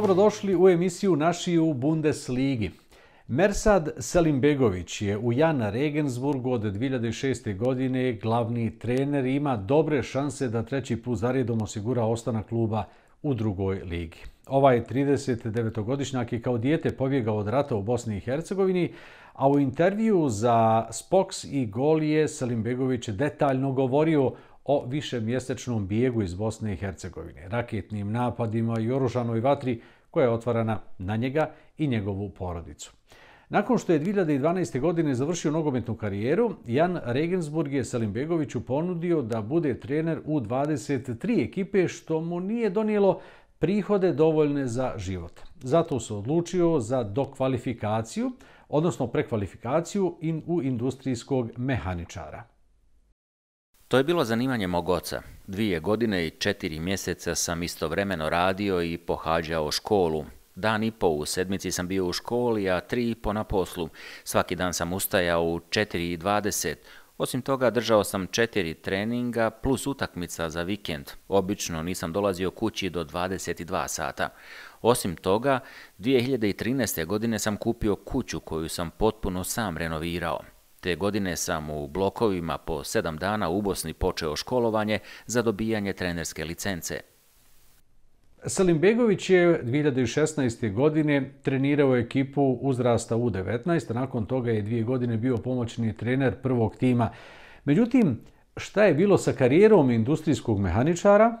dobrodošli u emisiju Naši u Bundesligi. Mersad Selimbegović je u Jana Regensburgu od 2006. godine glavni trener i ima dobre šanse da treći put zaredom osigura ostanak kluba u drugoj ligi. Ovaj 39-godišnjak je kao dijete pobjegao od rata u Bosni i Hercegovini, a u intervju za Spox i Golije Selimbegović detaljno govorio o višemjesečnom bijegu iz Bosne i Hercegovine, raketnim napadima i oružanoj vatri koja je otvarana na njega i njegovu porodicu. Nakon što je 2012. godine završio nogometnu karijeru, Jan Regensburg je Salimbegoviću ponudio da bude trener u 23 ekipe, što mu nije donijelo prihode dovoljne za život. Zato se odlučio za dokvalifikaciju, odnosno prekvalifikaciju in u industrijskog mehaničara. To je bilo zanimanje mog oca. Dvije godine i četiri mjeseca sam istovremeno radio i pohađao školu. Dan i po u sedmici sam bio u školi, a tri i po na poslu. Svaki dan sam ustajao u 4.20. Osim toga, držao sam četiri treninga plus utakmica za vikend. Obično nisam dolazio kući do 22 sata. Osim toga, 2013. godine sam kupio kuću koju sam potpuno sam renovirao. Te godine sam u blokovima po sedam dana u Bosni počeo školovanje za dobijanje trenerske licence. Salim Begović je 2016. godine trenirao ekipu uzrasta U19, a nakon toga je dvije godine bio pomoćni trener prvog tima. Međutim, šta je bilo sa karijerom industrijskog mehaničara –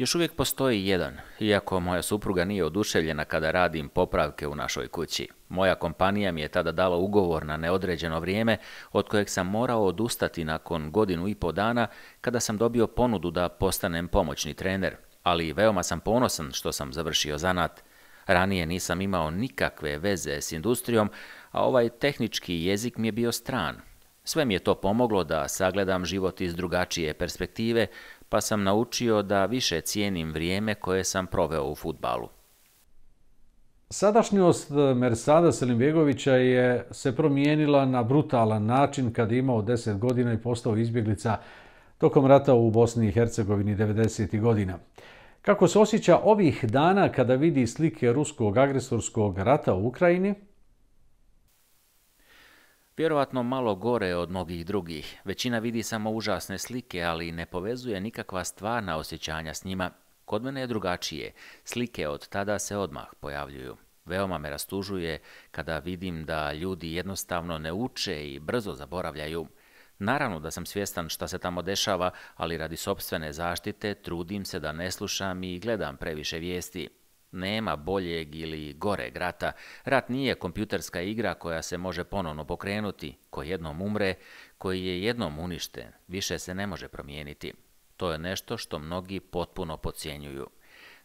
Još uvijek postoji jedan, iako moja supruga nije oduševljena kada radim popravke u našoj kući. Moja kompanija mi je tada dala ugovor na neodređeno vrijeme, od kojeg sam morao odustati nakon godinu i po dana kada sam dobio ponudu da postanem pomoćni trener. Ali veoma sam ponosan što sam završio zanat. Ranije nisam imao nikakve veze s industrijom, a ovaj tehnički jezik mi je bio stran. Sve mi je to pomoglo da sagledam život iz drugačije perspektive, pa sam naučio da više cijenim vrijeme koje sam proveo u futbalu. Sadašnjost Mercada Selimbegovića je se promijenila na brutalan način kad je imao 10 godina i postao izbjeglica tokom rata u Bosni i Hercegovini 90. godina. Kako se osjeća ovih dana kada vidi slike ruskog agresorskog rata u Ukrajini? Vjerovatno malo gore od mnogih drugih. Većina vidi samo užasne slike, ali ne povezuje nikakva stvarna osjećanja s njima. Kod mene je drugačije. Slike od tada se odmah pojavljuju. Veoma me rastužuje kada vidim da ljudi jednostavno ne uče i brzo zaboravljaju. Naravno da sam svjestan šta se tamo dešava, ali radi sobstvene zaštite trudim se da ne slušam i gledam previše vijesti. Nema boljeg ili gore grata. Rat nije kompjuterska igra koja se može ponovno pokrenuti, koji jednom umre, koji je jednom uništen, više se ne može promijeniti. To je nešto što mnogi potpuno pocijenjuju.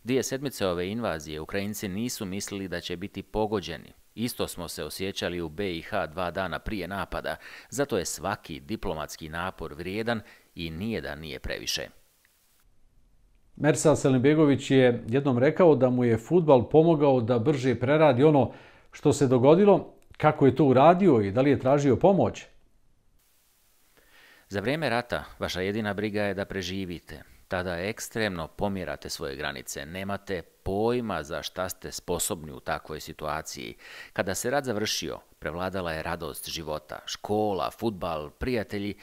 Dvije sedmice ove invazije Ukrajinci nisu mislili da će biti pogođeni. Isto smo se osjećali u BiH dva dana prije napada, zato je svaki diplomatski napor vrijedan i nije da nije previše. Mersal Selimbegović je jednom rekao da mu je futbal pomogao da brže preradi ono što se dogodilo, kako je to uradio i da li je tražio pomoć. Za vrijeme rata vaša jedina briga je da preživite. Tada ekstremno pomirate svoje granice, nemate pojma za šta ste sposobni u takvoj situaciji. Kada se rad završio, prevladala je radost života, škola, futbal, prijatelji,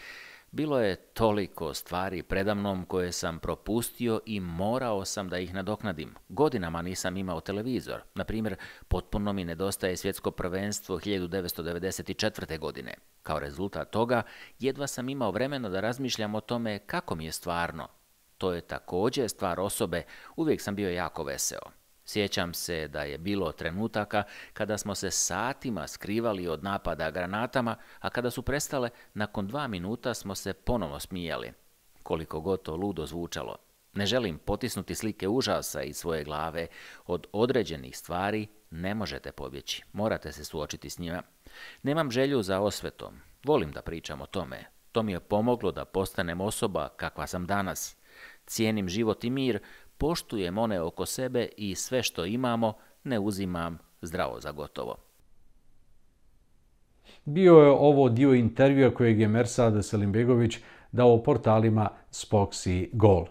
Bilo je toliko stvari predamnom koje sam propustio i morao sam da ih nadoknadim. Godinama nisam imao televizor. Na primjer, potpuno mi nedostaje svjetsko prvenstvo 1994. godine. Kao rezultat toga, jedva sam imao vremena da razmišljam o tome kako mi je stvarno. To je također stvar osobe, uvijek sam bio jako veseo. Sjećam se da je bilo trenutaka kada smo se satima skrivali od napada granatama, a kada su prestale, nakon dva minuta smo se ponovo smijali. Koliko god to ludo zvučalo. Ne želim potisnuti slike užasa iz svoje glave. Od određenih stvari ne možete pobjeći. Morate se suočiti s njima. Nemam želju za osvetom. Volim da pričam o tome. To mi je pomoglo da postanem osoba kakva sam danas. Cijenim život i mir, poštujem one oko sebe i sve što imamo ne uzimam zdravo za gotovo. Bio je ovo dio intervjua kojeg je Mersada Selimbegović dao portalima Spoxi Gol.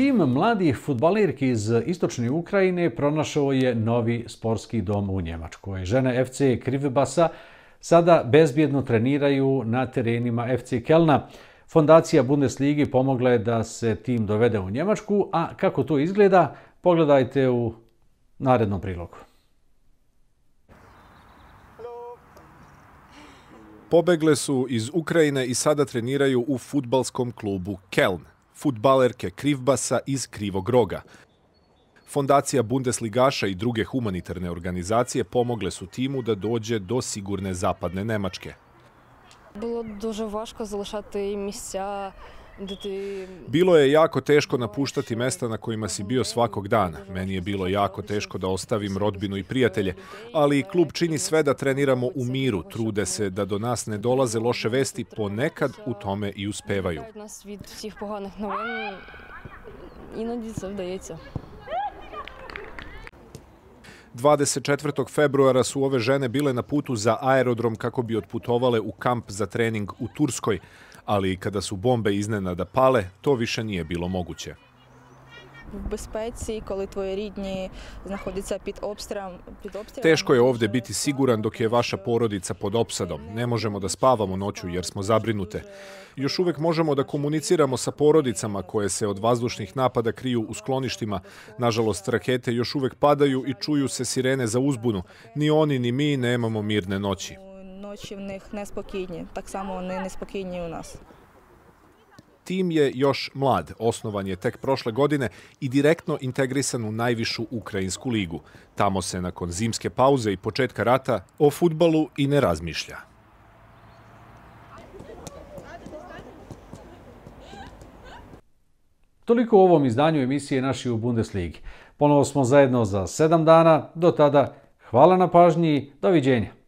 tim mladih futbalirki iz istočne Ukrajine pronašao je novi sportski dom u Njemačkoj. Žene FC Krivbasa sada bezbjedno treniraju na terenima FC Kelna. Fondacija Bundesligi pomogla je da se tim dovede u Njemačku, a kako to izgleda, pogledajte u narednom prilogu. Pobegle su iz Ukrajine i sada treniraju u futbalskom klubu Keln futbalerke Krivbasa iz Krivog roga. Fondacija Bundesligaša i druge humanitarne organizacije pomogle su timu da dođe do sigurne zapadne Nemačke. Bilo dužo vaško zalašati misja učinjenja Bilo je jako teško napuštati mesta na kojima si bio svakog dana. Meni je bilo jako teško da ostavim rodbinu i prijatelje. Ali klub čini sve da treniramo u miru. Trude se da do nas ne dolaze loše vesti, ponekad u tome i uspevaju. I Uspevaju. 24. februara su ove žene bile na putu za aerodrom kako bi otputovale u kamp za trening u Turskoj ali kada su bombe iznenada pale, to više nije bilo moguće. U bezpeci, koli tvoje ridnje znahodica pit obstram... Teško je ovdje biti siguran dok je vaša porodica pod opsadom. Ne možemo da spavamo noću jer smo zabrinute. Još uvek možemo da komuniciramo sa porodicama koje se od vazdušnih napada kriju u skloništima. Nažalost, rakete još uvek padaju i čuju se sirene za uzbunu. Ni oni ni mi nemamo mirne noći noći u njih ne spokinje, tak samo oni ne spokinje u nas. Tim je još mlad, osnovan je tek prošle godine i direktno integrisan u najvišu Ukrajinsku ligu. Tamo se nakon zimske pauze i početka rata o futbalu i ne razmišlja. Toliko u ovom izdanju emisije naši u Bundesligi. Ponovo smo zajedno za sedam dana. Do tada, hvala na pažnji, doviđenja.